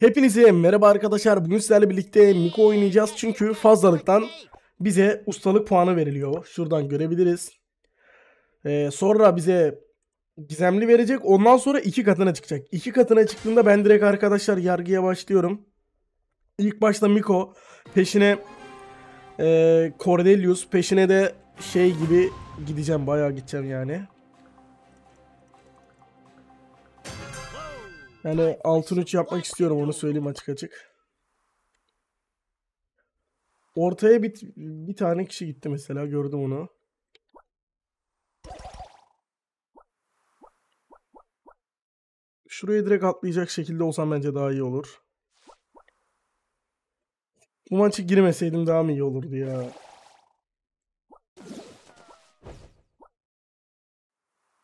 Hepinize merhaba arkadaşlar. Bugün sizlerle birlikte Miko oynayacağız. Çünkü fazlalıktan bize ustalık puanı veriliyor. Şuradan görebiliriz. Ee, sonra bize gizemli verecek. Ondan sonra iki katına çıkacak. İki katına çıktığında ben direkt arkadaşlar yargıya başlıyorum. İlk başta Miko peşine e, ee, Cordelius peşine de şey gibi gideceğim. Bayağı gideceğim yani. Yani altın 3 yapmak istiyorum onu söyleyeyim açık açık. Ortaya bir, bir tane kişi gitti mesela gördüm onu. Şuraya direkt atlayacak şekilde olsam bence daha iyi olur. Bu maçı girmeseydim daha mı iyi olurdu ya.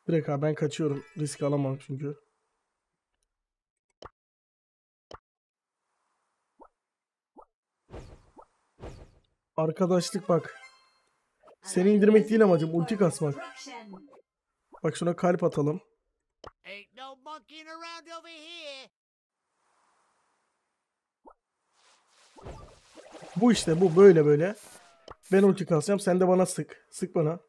Direkt abi ben kaçıyorum. Risk alamam çünkü. Arkadaşlık bak. Seni indirmek değil amacım. Ulti kasmak. Bak şuna kalp atalım. Bu işte bu böyle böyle. Ben ulti kasacağım. Sen de bana sık. Sık bana.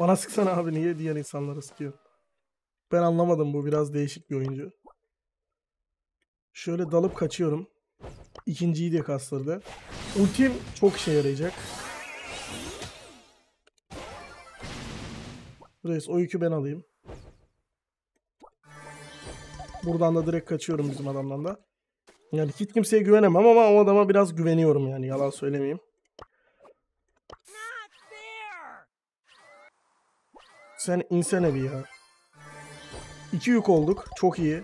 Bana sıksana abi. Niye diyen insanlara sıkıyor? Ben anlamadım. Bu biraz değişik bir oyuncu. Şöyle dalıp kaçıyorum. İkinciyi de kastırdı. Ultim çok işe yarayacak. Reis o yükü ben alayım. Buradan da direkt kaçıyorum bizim adamdan da. Yani hiç kimseye güvenemem ama o adama biraz güveniyorum yani yalan söylemeyeyim. Sen insan evi ya. İki yük olduk. Çok iyi.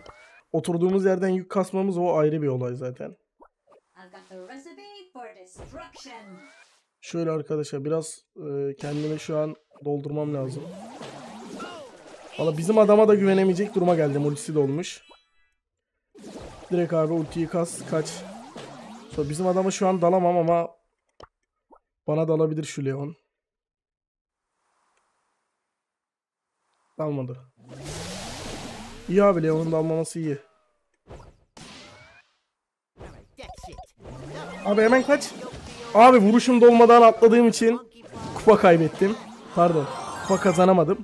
Oturduğumuz yerden yük kasmamız o ayrı bir olay zaten. Şöyle arkadaşlar biraz e, kendime şu an doldurmam lazım. Valla bizim adama da güvenemeyecek duruma geldim. Ultisi dolmuş. Direkt abi ultiyi kas kaç. Sonra bizim adamı şu an dalamam ama bana dalabilir şu Leon. Dalmadı. İyi abi Leon'un dalmaması iyi. Abi hemen kaç. Abi vuruşum dolmadan atladığım için kupa kaybettim. Pardon. Kupa kazanamadım.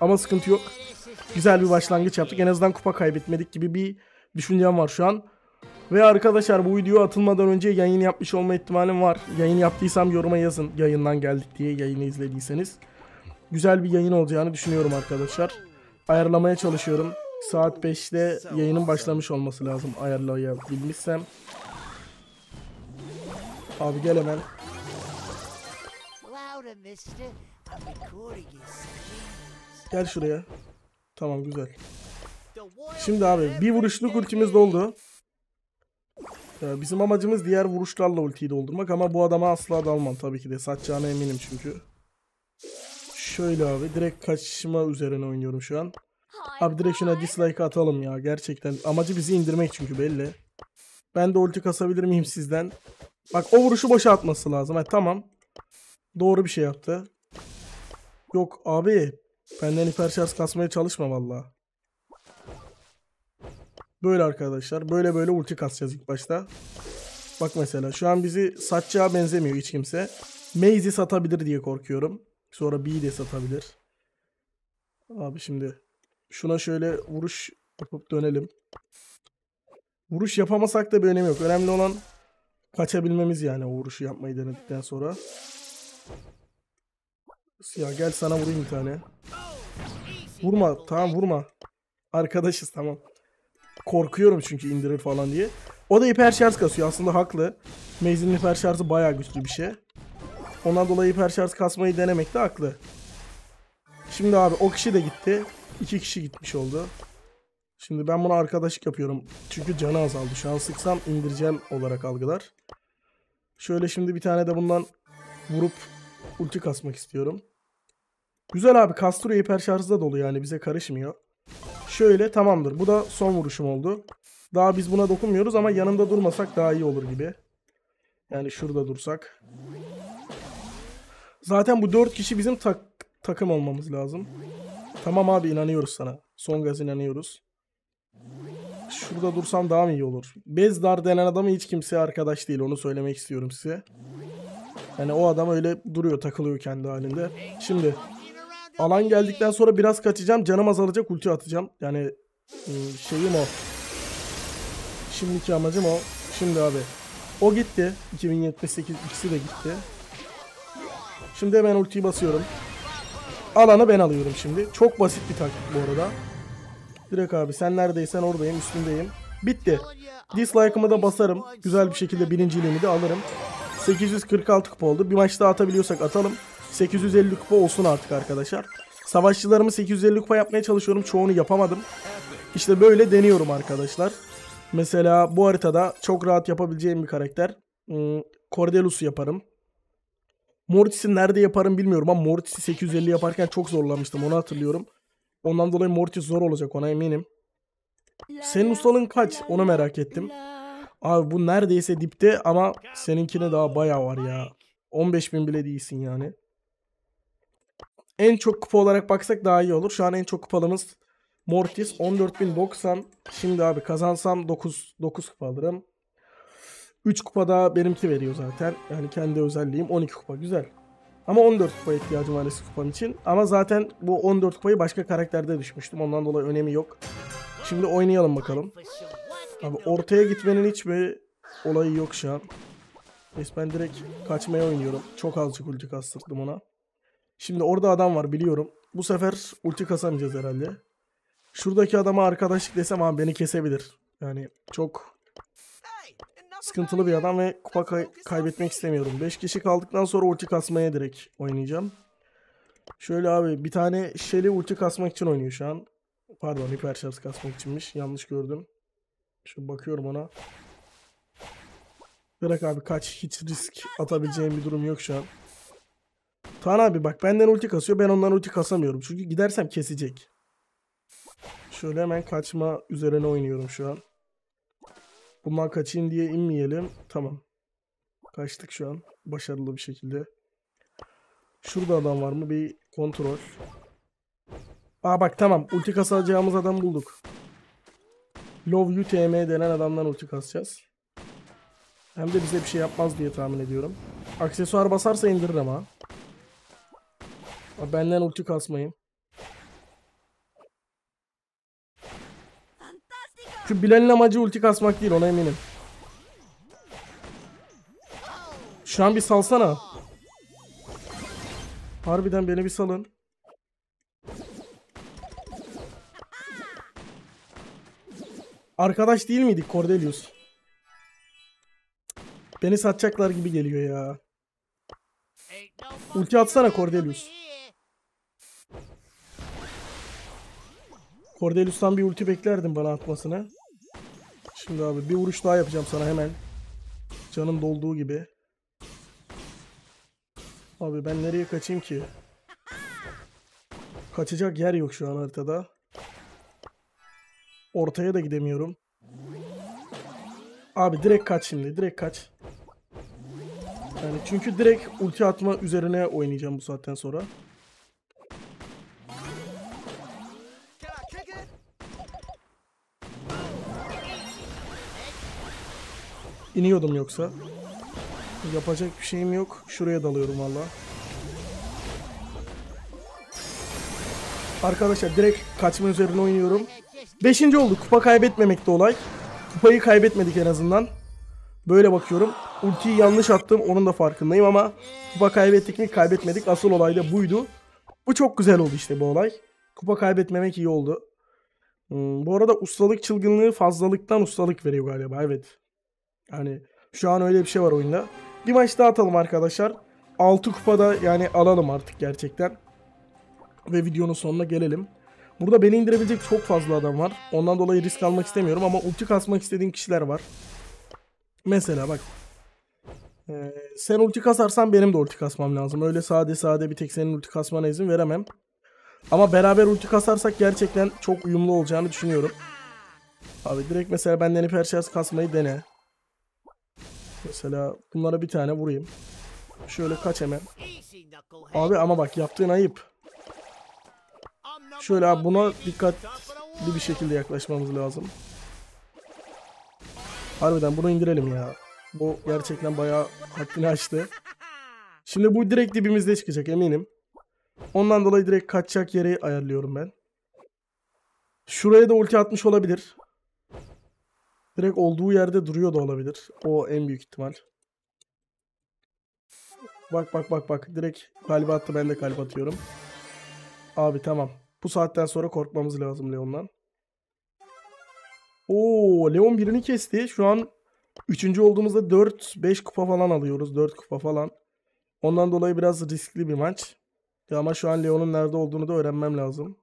Ama sıkıntı yok. Güzel bir başlangıç yaptık. En azından kupa kaybetmedik gibi bir düşüncem var şu an. Ve arkadaşlar bu video atılmadan önce yayın yapmış olma ihtimalim var. Yayın yaptıysam yoruma yazın yayından geldik diye yayını izlediyseniz. Güzel bir yayın olacağını düşünüyorum arkadaşlar. Ayarlamaya çalışıyorum. Saat 5'te yayının başlamış olması lazım ayarlayabilmişsem. Abi gel hemen. Gel şuraya. Tamam güzel. Şimdi abi bir vuruşluk ultimiz doldu. Ee, bizim amacımız diğer vuruşlarla ultiyi doldurmak ama bu adama asla dalmam tabii ki de. Satacağına eminim çünkü. Şöyle abi direkt kaçışma üzerine oynuyorum şu an. Abi direkt şuna dislike atalım ya gerçekten. Amacı bizi indirmek çünkü belli. Ben de ulti kasabilir miyim sizden? Bak o vuruşu boşa atması lazım. Ha, tamam. Doğru bir şey yaptı. Yok abi. Benden hiper şarj kasmaya çalışma valla. Böyle arkadaşlar. Böyle böyle ulti kasacağız ilk başta. Bak mesela şu an bizi satçığa benzemiyor hiç kimse. Maze'i satabilir diye korkuyorum. Sonra B'yi de satabilir. Abi şimdi şuna şöyle vuruş yapıp dönelim. Vuruş yapamasak da bir önemi yok. Önemli olan kaçabilmemiz yani o vuruşu yapmayı denedikten sonra. Ya gel sana vurayım bir tane. Vurma tamam vurma. Arkadaşız tamam. Korkuyorum çünkü indirir falan diye. O da hiper şarj kasıyor aslında haklı. Maze'in hiper şarjı bayağı güçlü bir şey. Ona dolayı hiper şarj kasmayı denemek de haklı. Şimdi abi o kişi de gitti. İki kişi gitmiş oldu. Şimdi ben bunu arkadaşlık yapıyorum. Çünkü canı azaldı. Şu an sıksam indireceğim olarak algılar. Şöyle şimdi bir tane de bundan vurup ulti kasmak istiyorum. Güzel abi Castro hiper şarjda dolu yani bize karışmıyor. Şöyle tamamdır. Bu da son vuruşum oldu. Daha biz buna dokunmuyoruz ama yanında durmasak daha iyi olur gibi. Yani şurada dursak. Zaten bu 4 kişi bizim tak takım olmamız lazım. Tamam abi inanıyoruz sana. Son gaz inanıyoruz. Şurada dursam daha mı iyi olur? Bezdar denen adamı hiç kimseye arkadaş değil onu söylemek istiyorum size. Yani o adam öyle duruyor takılıyor kendi halinde. Şimdi alan geldikten sonra biraz kaçacağım. Canım azalacak ulti atacağım. Yani ıı, şeyim o. Şimdiki amacım o. Şimdi abi. O gitti. 2078 ikisi de gitti. Şimdi hemen ultiyi basıyorum. Alanı ben alıyorum şimdi. Çok basit bir taktik bu arada. Direkt abi sen neredeysen oradayım üstündeyim. Bitti. Dislike'ımı da basarım. Güzel bir şekilde birinciliğimi de alırım. 846 kupa oldu. Bir maç daha atabiliyorsak atalım. 850 kupa olsun artık arkadaşlar. Savaşçılarımı 850 kupa yapmaya çalışıyorum. Çoğunu yapamadım. İşte böyle deniyorum arkadaşlar. Mesela bu haritada çok rahat yapabileceğim bir karakter. Hmm, Cordelus'u yaparım. Mortis'i nerede yaparım bilmiyorum ama Mortis'i 850 yaparken çok zorlanmıştım onu hatırlıyorum. Ondan dolayı Mortis zor olacak ona eminim. Senin ustalığın kaç? Onu merak ettim. Abi bu neredeyse dipte ama seninkine daha baya var ya. 15 bin bile değilsin yani. En çok kupa olarak baksak daha iyi olur. Şu an en çok kupalımız Mortis 14.090. Şimdi abi kazansam 9, 9 kupa alırım. 3 kupa daha benimki veriyor zaten. Yani kendi özelliğim 12 kupa güzel. Ama 14 kupa ihtiyacım var eski kupan için. Ama zaten bu 14 kupayı başka karakterde düşmüştüm. Ondan dolayı önemi yok. Şimdi oynayalım bakalım. Abi ortaya gitmenin hiçbir olayı yok şu an. Resmen direkt kaçmaya oynuyorum. Çok azıcık ulti kastırdım ona. Şimdi orada adam var biliyorum. Bu sefer ulti kasamayacağız herhalde. Şuradaki adama arkadaşlık desem abi beni kesebilir. Yani çok sıkıntılı bir adam ve kupa kay kaybetmek istemiyorum. 5 kişi kaldıktan sonra ulti kasmaya direkt oynayacağım. Şöyle abi bir tane Shelly ulti kasmak için oynuyor şu an. Pardon hiper şarj kasmak içinmiş. Yanlış gördüm. Şu bakıyorum ona. Bırak abi kaç hiç risk atabileceğim bir durum yok şu an. Tan abi bak benden ulti kasıyor ben ondan ulti kasamıyorum. Çünkü gidersem kesecek. Şöyle hemen kaçma üzerine oynuyorum şu an. Bundan kaçayım diye inmeyelim. Tamam. Kaçtık şu an. Başarılı bir şekilde. Şurada adam var mı? Bir kontrol. Aa bak tamam. Ulti kasacağımız adam bulduk. Love UTM denen adamdan ulti kasacağız. Hem de bize bir şey yapmaz diye tahmin ediyorum. Aksesuar basarsa indirir ama. Benden ulti kasmayın. Şu Bilal'in amacı ulti kasmak değil ona eminim. Şu an bir salsana. Harbiden beni bir salın. Arkadaş değil miydik Cordelius? Beni satacaklar gibi geliyor ya. Ulti atsana Cordelius. Cordelius'tan bir ulti beklerdim bana atmasını. Şimdi abi bir vuruş daha yapacağım sana hemen. Canım dolduğu gibi. Abi ben nereye kaçayım ki? Kaçacak yer yok şu an haritada. Ortaya da gidemiyorum. Abi direkt kaç şimdi. Direkt kaç. Yani çünkü direkt ulti atma üzerine oynayacağım bu saatten sonra. İniyordum yoksa. Yapacak bir şeyim yok. Şuraya dalıyorum valla. Arkadaşlar direkt kaçma üzerine oynuyorum. Beşinci oldu. Kupa kaybetmemekte olay. Kupayı kaybetmedik en azından. Böyle bakıyorum. Ultiyi yanlış attım. Onun da farkındayım ama kupa kaybettik mi kaybetmedik. Asıl olay da buydu. Bu çok güzel oldu işte bu olay. Kupa kaybetmemek iyi oldu. Hmm, bu arada ustalık çılgınlığı fazlalıktan ustalık veriyor galiba. Evet. Yani şu an öyle bir şey var oyunda. Bir maç daha atalım arkadaşlar. 6 kupada yani alalım artık gerçekten. Ve videonun sonuna gelelim. Burada beni indirebilecek çok fazla adam var. Ondan dolayı risk almak istemiyorum ama ulti kasmak istediğim kişiler var. Mesela bak. Ee, sen ulti kasarsan benim de ulti kasmam lazım. Öyle sade sade bir tek senin ulti kasmana izin veremem. Ama beraber ulti kasarsak gerçekten çok uyumlu olacağını düşünüyorum. Abi direkt mesela benden hiper şarj şey kasmayı dene. Mesela bunlara bir tane vurayım. Şöyle kaç hemen. Abi ama bak yaptığın ayıp. Şöyle abi buna dikkatli bir şekilde yaklaşmamız lazım. Harbiden bunu indirelim ya. Bu gerçekten bayağı haddini açtı. Şimdi bu direkt dibimizde çıkacak eminim. Ondan dolayı direkt kaçacak yeri ayarlıyorum ben. Şuraya da ulti atmış olabilir. Direkt olduğu yerde duruyor da olabilir. O en büyük ihtimal. Bak bak bak bak. Direkt kalbe attı. Ben de kalp atıyorum. Abi tamam. Bu saatten sonra korkmamız lazım Leon'dan. Oo, Leon birini kesti. Şu an üçüncü olduğumuzda 4-5 kupa falan alıyoruz. 4 kupa falan. Ondan dolayı biraz riskli bir maç. Ya ama şu an Leon'un nerede olduğunu da öğrenmem lazım.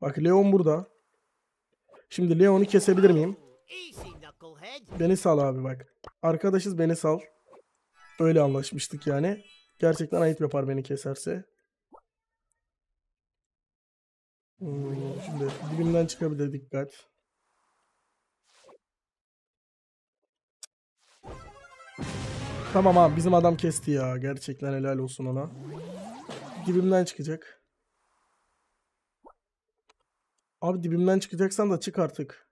Bak Leon burada. Şimdi Leon'u kesebilir miyim? Beni sal abi bak. Arkadaşız beni sal. Öyle anlaşmıştık yani. Gerçekten ayıp yapar beni keserse. Hmm, şimdi dibimden çıkabilir dikkat. Tamam abi bizim adam kesti ya. Gerçekten helal olsun ona. Dibimden çıkacak. Abi dibimden çıkacaksan da çık artık.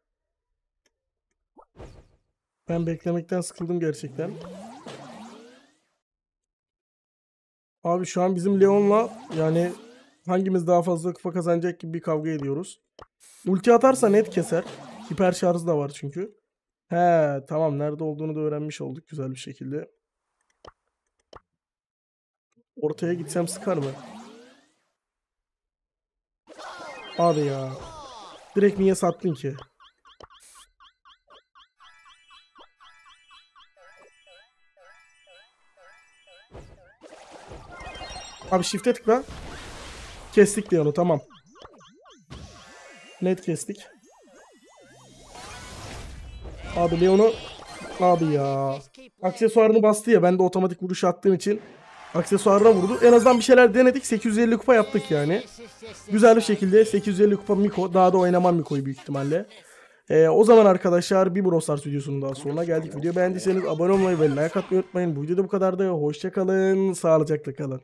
Ben beklemekten sıkıldım gerçekten. Abi şu an bizim Leon'la yani hangimiz daha fazla kupa kazanacak gibi bir kavga ediyoruz. Ulti atarsa net keser. Hiper şarjı da var çünkü. He tamam nerede olduğunu da öğrenmiş olduk güzel bir şekilde. Ortaya gitsem sıkar mı? Abi ya. Direkt niye sattın ki? Abi shift'e tıkla. Kestik diyor tamam. Net kestik. Abi Leon'u abi ya. Aksesuarını bastı ya. Ben de otomatik vuruş attığım için aksesuarına vurdu. En azından bir şeyler denedik. 850 kupa yaptık yani. Güzel bir şekilde 850 kupa Miko. Daha da oynamam Miko'yu büyük ihtimalle. Ee, o zaman arkadaşlar bir Brosar Stars videosunun daha sonuna geldik. Video beğendiyseniz abone olmayı ve like atmayı unutmayın. Bu videoda bu kadar da. hoşça kalın, Sağlıcakla kalın.